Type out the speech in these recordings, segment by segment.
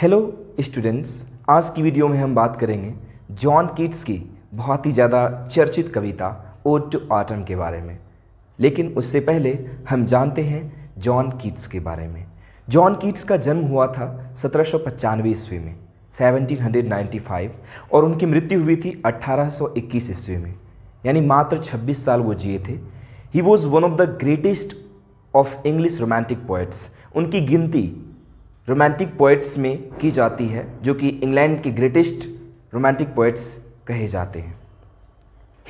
Hello students आज की video में हम बात करेंगे जॉन कीट्स की बहुत ही ज़्यादा चर्चित कविता ओड टू आटम के बारे में लेकिन उससे पहले हम जानते हैं जॉन कीट्स के बारे में जॉन कीट्स का जन्म हुआ था सत्रह ईस्वी में 1795 और उनकी मृत्यु हुई थी 1821 ईस्वी में यानी मात्र 26 साल वो जिए थे he was one of the greatest of English romantic poets उनकी गिनती रोमांटिक पोइट्स में की जाती है जो कि इंग्लैंड के ग्रेटेस्ट रोमांटिक पोइट्स कहे जाते हैं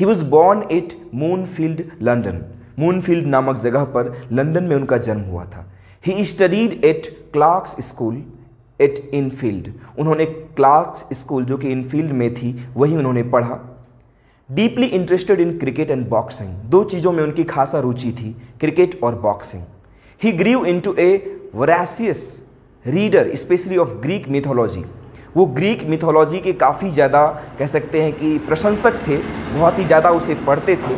he was born at Moorfields London Moorfields नामक जगह पर लंदन में उनका जन्म हुआ था he studied at Clarke's school at Enfield उन्होंने क्लार्क्स स्कूल जो कि इनफील्ड में थी वहीं उन्होंने पढ़ा deeply interested in cricket and boxing दो चीज़ों में उनकी खासा रुचि थी क्रिकेट और boxing he grew into a voracious reader specially of Greek mythology वो ग्रीक मिथोलॉजी के काफ़ी ज़्यादा कह सकते हैं कि प्रशंसक थे बहुत ही ज़्यादा उसे पढ़ते थे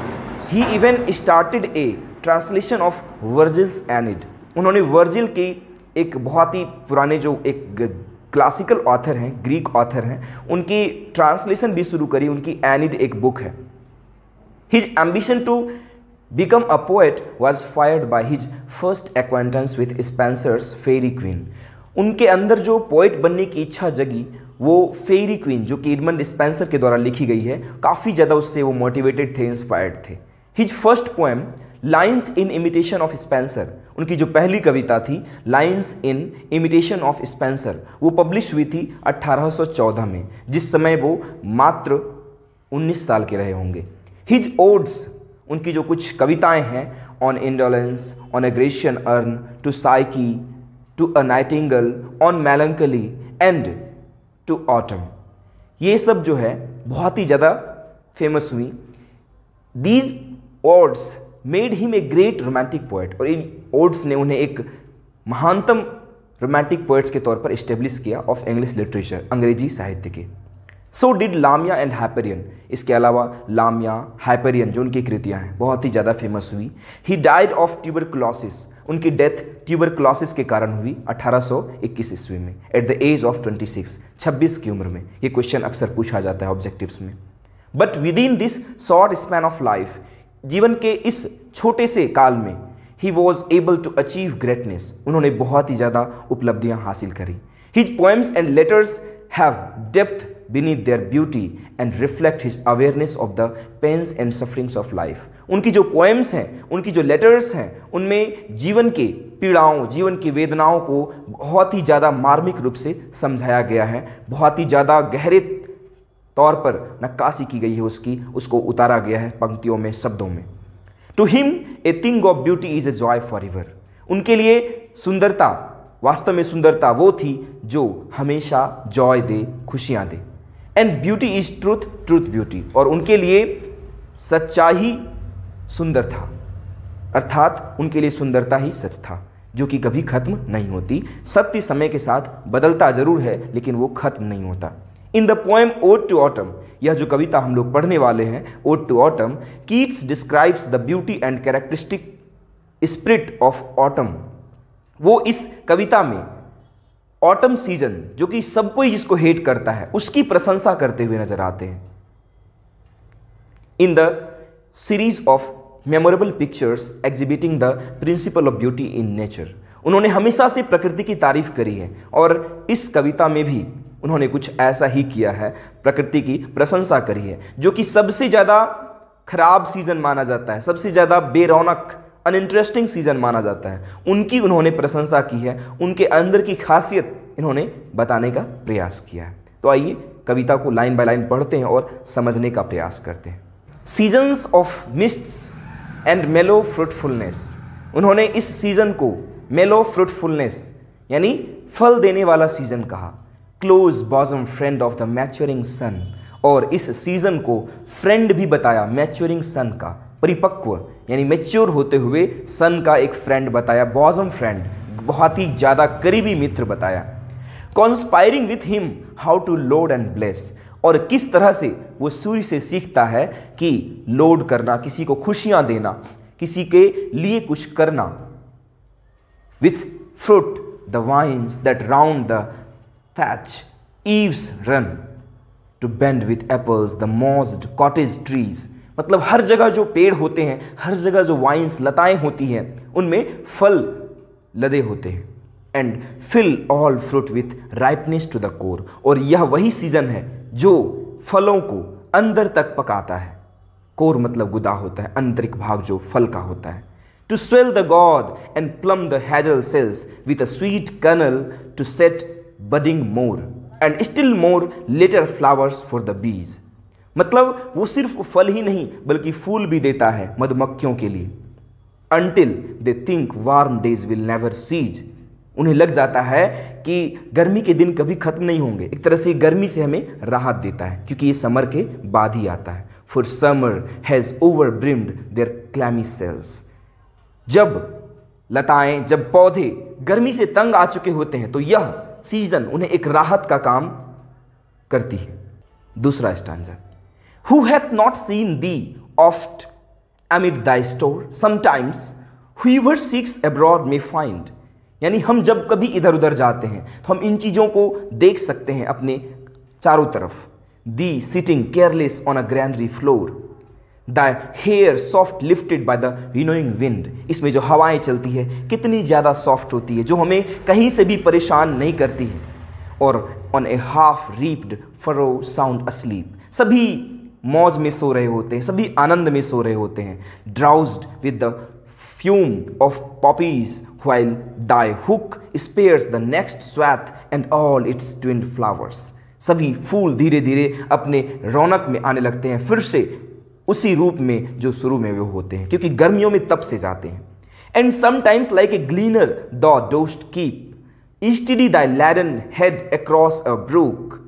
he even started a translation of Virgil's Aeneid उन्होंने वर्जिल की एक बहुत ही पुराने जो एक क्लासिकल ऑथर हैं ग्रीक ऑथर हैं उनकी ट्रांसलेशन भी शुरू करी उनकी एनिड एक बुक है his ambition to become a poet was fired by his first acquaintance with Spenser's Faerie Queene उनके अंदर जो पोइट बनने की इच्छा जगी वो फेरी क्वीन जो कि इडमन डिस्पेंसर के द्वारा लिखी गई है काफ़ी ज़्यादा उससे वो मोटिवेटेड थे इंस्पायर्ड थे his first poem lines in imitation of Spenser उनकी जो पहली कविता थी lines in imitation of Spenser वो पब्लिश हुई थी 1814 में जिस समय वो मात्र 19 साल के रहे होंगे हिज ओड्स उनकी जो कुछ कविताएं हैं on indolence on a Grecian urn to Psyche to a nightingale on melancholy and to autumn ये सब जो है बहुत ही ज़्यादा फेमस हुई these odes made him a great romantic poet और इन ओड्स ने उन्हें एक महानतम रोमांटिक पोइट्स के तौर पर इस्टेब्लिश किया ऑफ इंग्लिश लिटरेचर अंग्रेजी साहित्य के सो डिड लामिया एंड हैपेरियन इसके अलावा लामिया हैपेरियन जो उनकी कृतियाँ हैं बहुत ही ज़्यादा फेमस हुई ही डाइड ऑफ क्लॉसिस उनकी डेथ क्लॉसिस के कारण हुई 1821 ईस्वी में एट द एज ऑफ 26 26 की उम्र में ये क्वेश्चन अक्सर पूछा जाता है ऑब्जेक्टिव्स में but with in this short span of life जीवन के इस छोटे से काल में ही was able to achieve greatness उन्होंने बहुत ही ज़्यादा उपलब्धियाँ हासिल करी his poems and letters have depth beneath their beauty and reflect his awareness of the pains and sufferings of life उनकी जो पोएम्स हैं उनकी जो लेटर्स हैं उनमें जीवन के पीड़ाओं जीवन की वेदनाओं को बहुत ही ज़्यादा मार्मिक रूप से समझाया गया है बहुत ही ज़्यादा गहरे तौर पर नक्काशी की गई है उसकी उसको उतारा गया है पंक्तियों में शब्दों में to him a thing of beauty is a joy forever उनके लिए सुंदरता वास्तव में सुंदरता वो थी जो हमेशा जॉय दे खुशियाँ दे and beauty is truth truth beauty और उनके लिए सच्चाई सुंदर था अर्थात उनके लिए सुंदरता ही सच था जो कि कभी खत्म नहीं होती सत्य समय के साथ बदलता जरूर है लेकिन वो खत्म नहीं होता in the poem ode to autumn यह जो कविता हम लोग पढ़ने वाले हैं ode to autumn Keats describes the beauty and characteristic spirit of autumn वो इस कविता में ऑटम सीजन जो कि सब कोई जिसको हेट करता है उसकी प्रशंसा करते हुए नजर आते हैं in the series of memorable pictures exhibiting the principle of beauty in nature उन्होंने हमेशा से प्रकृति की तारीफ करी है और इस कविता में भी उन्होंने कुछ ऐसा ही किया है प्रकृति की प्रशंसा करी है जो कि सबसे ज़्यादा खराब सीज़न माना जाता है सबसे ज़्यादा बेरौनक अनइंटरेस्टिंग सीज़न माना जाता है उनकी उन्होंने प्रशंसा की है उनके अंदर की खासियत इन्होंने बताने का प्रयास किया है तो आइए कविता को लाइन बाय लाइन पढ़ते हैं और समझने का प्रयास करते हैं seasons of mists and mellow fruitfulness उन्होंने इस सीज़न को मेलो फ्रूटफुलनेस यानी फल देने वाला सीज़न कहा close bosom friend of the maturing sun और इस सीज़न को फ्रेंड भी बताया मैच्योरिंग सन का परिपक्व यानी मेच्योर होते हुए सन का एक फ्रेंड बताया बॉजम फ्रेंड बहुत ही ज़्यादा करीबी मित्र बताया conspiring with him how to load and bless और किस तरह से वो सूर्य से सीखता है कि लोड करना किसी को खुशियां देना किसी के लिए कुछ करना with fruit the vines that round the thatch eaves run to bend with apples the mossed cottage trees मतलब हर जगह जो पेड़ होते हैं हर जगह जो वाइन्स लताएं होती हैं उनमें फल लदे होते हैं and fill all fruit with ripeness to the core और यह वही सीज़न है जो फलों को अंदर तक पकाता है कोर मतलब गुदा होता है आंतरिक भाग जो फल का होता है to swell the gourd and plump the hazel shells with a sweet kernel to set budding more and still more later flowers for the bees मतलब वो सिर्फ फल ही नहीं बल्कि फूल भी देता है मधुमक्खियों के लिए until they think warm days will never cease उन्हें लग जाता है कि गर्मी के दिन कभी ख़त्म नहीं होंगे एक तरह से गर्मी से हमें राहत देता है क्योंकि ये समर के बाद ही आता है for summer has over brimmed their clammy cells जब लताएं जब पौधे गर्मी से तंग आ चुके होते हैं तो यह सीज़न उन्हें एक राहत का काम करती है दूसरा stanza Who hath not seen thee oft amid thy store? Sometimes whoever seeks abroad may find. यानी हम जब कभी इधर उधर जाते हैं तो हम इन चीज़ों को देख सकते हैं अपने चारों तरफ thee sitting careless on a granary floor the hair soft lifted by the winnowing wind इसमें जो हवाएं चलती है कितनी ज़्यादा सॉफ्ट होती है जो हमें कहीं से भी परेशान नहीं करती है और on a half reaped furrow sound asleep सभी मौज में सो रहे होते हैं सभी आनंद में सो रहे होते हैं drowsed with the fume of poppies while thy hook spares the next swath and all its twined flowers सभी फूल धीरे धीरे अपने रौनक में आने लगते हैं फिर से उसी रूप में जो शुरू में वे होते हैं क्योंकि गर्मियों में तप से जाते हैं and sometimes like a gleaner the dost keep steady thy laden head across a brook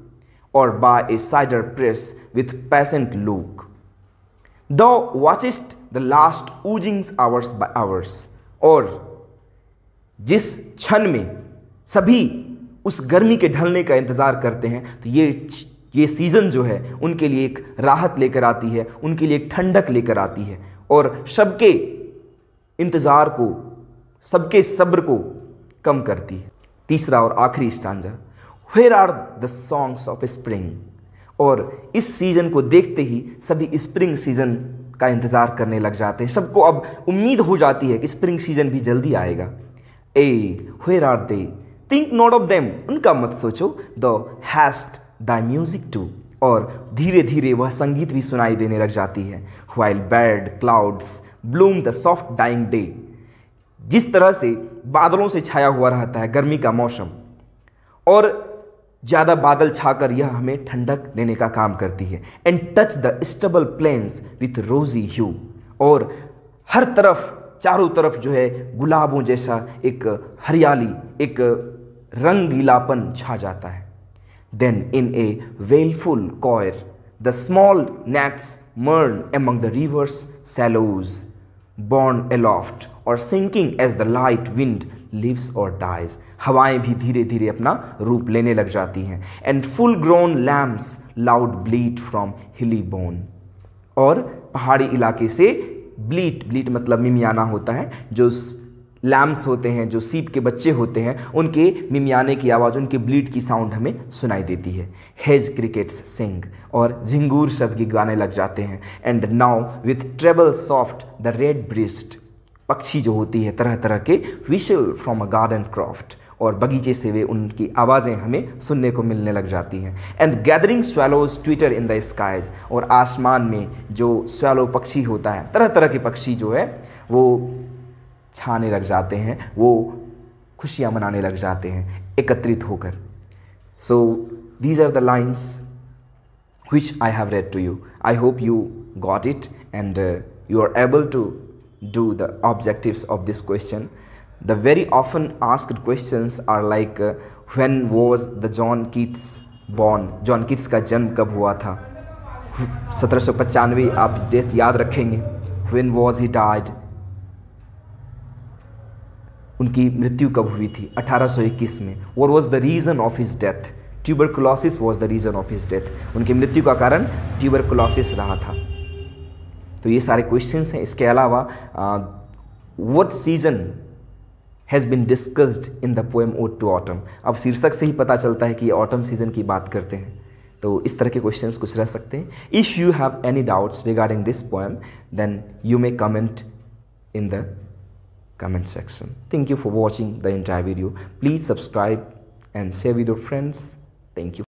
or by a cider press with patient look. Thou watchest the last oozings hours by hours और जिस क्षण में सभी उस गर्मी के ढलने का इंतज़ार करते हैं तो ये ये सीज़न जो है उनके लिए एक राहत लेकर आती है उनके लिए एक ठंडक लेकर आती है और सबके इंतज़ार को सबके सब्र को कम करती है तीसरा और आखिरी stanza where are the songs of spring और इस सीज़न को देखते ही सभी स्प्रिंग सीज़न का इंतज़ार करने लग जाते हैं सबको अब उम्मीद हो जाती है कि स्प्रिंग सीज़न भी जल्दी आएगा ay where are they think not of them उनका मत सोचो the hast the music too और धीरे धीरे वह संगीत भी सुनाई देने लग जाती है while barred clouds bloom the soft dying day जिस तरह से बादलों से छाया हुआ रहता है गर्मी का मौसम और ज़्यादा बादल छाकर यह हमें ठंडक देने का काम करती है and touch the stubble plains with rosy hue और हर तरफ चारों तरफ जो है गुलाबों जैसा एक हरियाली एक रंगीलापन छा जाता है then in a wailful choir the small gnats mourn among the river sallows borne aloft or sinking as the light wind lives or dies हवाएं भी धीरे धीरे अपना रूप लेने लग जाती हैं and full grown lambs loud bleat from hilly bourn और पहाड़ी इलाके से ब्लीट ब्लीट मतलब मिमियाना होता है जो लैम्प्स होते हैं जो सीप के बच्चे होते हैं उनके मिमियाने की आवाज़ उनके ब्लीट की साउंड हमें सुनाई देती है हेज क्रिकेट्स सिंग और झिंगूर शब्द के गाने लग जाते हैं and now with treble soft the redbreast पक्षी जो होती है तरह तरह के whistles from a garden croft और बगीचे से वे उनकी आवाज़ें हमें सुनने को मिलने लग जाती हैं and gathering swallows twitter in the skies और आसमान में जो स्वेलो पक्षी होता है तरह तरह के पक्षी जो है वो छाने लग जाते हैं वो खुशियाँ मनाने लग जाते हैं एकत्रित होकर so these are the lines which I have read to you I hope you got it and you are able to do the objectives of this question. The very often asked questions are like uh, when was the John Keats born? John Keats ka जन्म kab hua tha? 1795 aap date yaad rakhenge. when was he died? उनकी मृत्यु कब हुई थी 1821 में what was the reason of his death? Tuberculosis was the reason of his death उनकी मृत्यु का कारण ट्यूबरकुलोसिस रहा था तो ये सारे क्वेश्चन हैं इसके अलावा what season has been discussed in the poem ode to autumn अब शीर्षक से ही पता चलता है कि ये ऑटम सीजन की बात करते हैं तो इस तरह के क्वेश्चंस कुछ रह सकते हैं if you have any doubts regarding this poem then you may comment in the comment section thank you for watching the entire video please subscribe and share with your friends thank you